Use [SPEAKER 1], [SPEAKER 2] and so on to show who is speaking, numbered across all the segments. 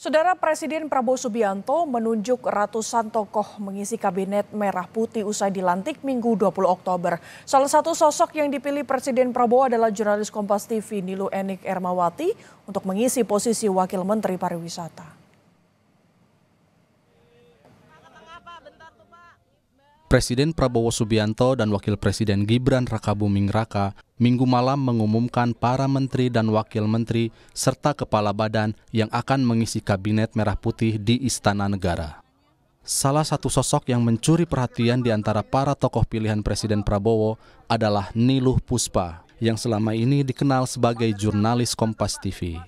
[SPEAKER 1] Saudara Presiden Prabowo Subianto menunjuk ratusan tokoh mengisi kabinet merah putih usai dilantik Minggu 20 Oktober. Salah satu sosok yang dipilih Presiden Prabowo adalah jurnalis Kompas TV Nilu Enik Ermawati untuk mengisi posisi Wakil Menteri Pariwisata.
[SPEAKER 2] Presiden Prabowo Subianto dan Wakil Presiden Gibran Rakabuming Raka minggu malam mengumumkan para menteri dan wakil menteri serta kepala badan yang akan mengisi kabinet merah putih di Istana Negara. Salah satu sosok yang mencuri perhatian di antara para tokoh pilihan Presiden Prabowo adalah Niluh Puspa yang selama ini dikenal sebagai jurnalis Kompas TV.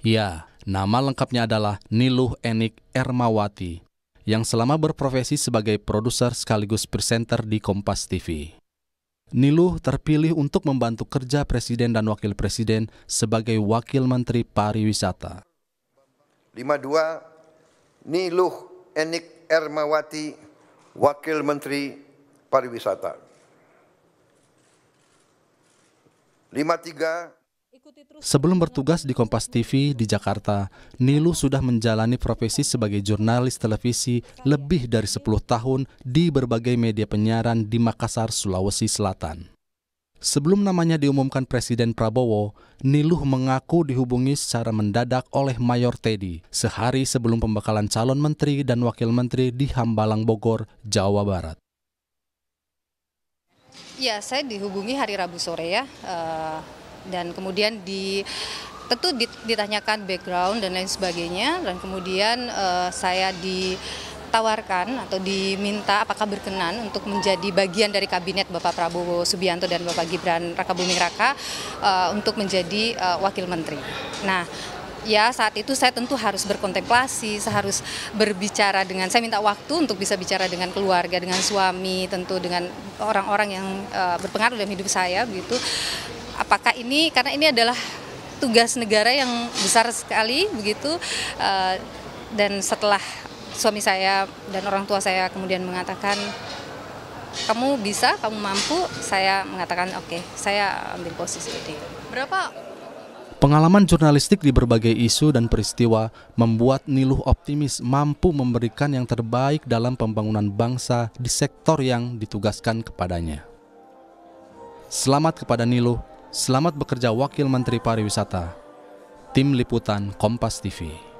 [SPEAKER 2] Ya, nama lengkapnya adalah Niluh Enik Ermawati yang selama berprofesi sebagai produser sekaligus presenter di Kompas TV. Niluh terpilih untuk membantu kerja Presiden dan Wakil Presiden sebagai Wakil Menteri Pariwisata.
[SPEAKER 1] 52 Niluh Enik Ermawati Wakil Menteri Pariwisata. 53
[SPEAKER 2] Sebelum bertugas di Kompas TV di Jakarta, Nilu sudah menjalani profesi sebagai jurnalis televisi lebih dari 10 tahun di berbagai media penyiaran di Makassar, Sulawesi Selatan. Sebelum namanya diumumkan Presiden Prabowo, Niluh mengaku dihubungi secara mendadak oleh Mayor Teddy sehari sebelum pembekalan calon menteri dan wakil menteri di Hambalang Bogor, Jawa Barat.
[SPEAKER 1] Ya, saya dihubungi hari Rabu sore ya. Eh, dan kemudian di tentu ditanyakan background dan lain sebagainya dan kemudian uh, saya ditawarkan atau diminta apakah berkenan untuk menjadi bagian dari kabinet Bapak Prabowo Subianto dan Bapak Gibran Rakabuming Raka uh, untuk menjadi uh, wakil menteri. Nah, ya saat itu saya tentu harus berkontemplasi, saya harus berbicara dengan, saya minta waktu untuk bisa bicara dengan keluarga, dengan suami, tentu dengan orang-orang yang uh, berpengaruh dalam hidup saya gitu apakah ini karena ini adalah tugas negara yang besar sekali begitu eh, dan setelah suami saya dan orang tua saya kemudian mengatakan kamu bisa kamu mampu saya mengatakan oke okay, saya ambil posisi itu berapa
[SPEAKER 2] Pengalaman jurnalistik di berbagai isu dan peristiwa membuat Niluh optimis mampu memberikan yang terbaik dalam pembangunan bangsa di sektor yang ditugaskan kepadanya. Selamat kepada Niluh Selamat bekerja Wakil Menteri Pariwisata. Tim Liputan Kompas TV.